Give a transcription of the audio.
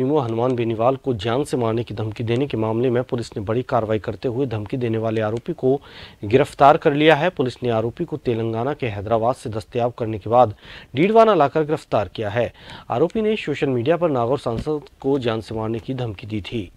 निमो हनुमान बेनीवाल को जान से मारने की धमकी देने के मामले में पुलिस ने बड़ी कार्रवाई करते हुए धमकी देने वाले आरोपी को गिरफ्तार कर लिया है पुलिस ने आरोपी को तेलंगाना के हैदराबाद से दस्तियाब करने के बाद डीडवाना लाकर गिरफ्तार किया है आरोपी ने सोशल मीडिया पर नागौर सांसद को जान से मारने की धमकी दी थी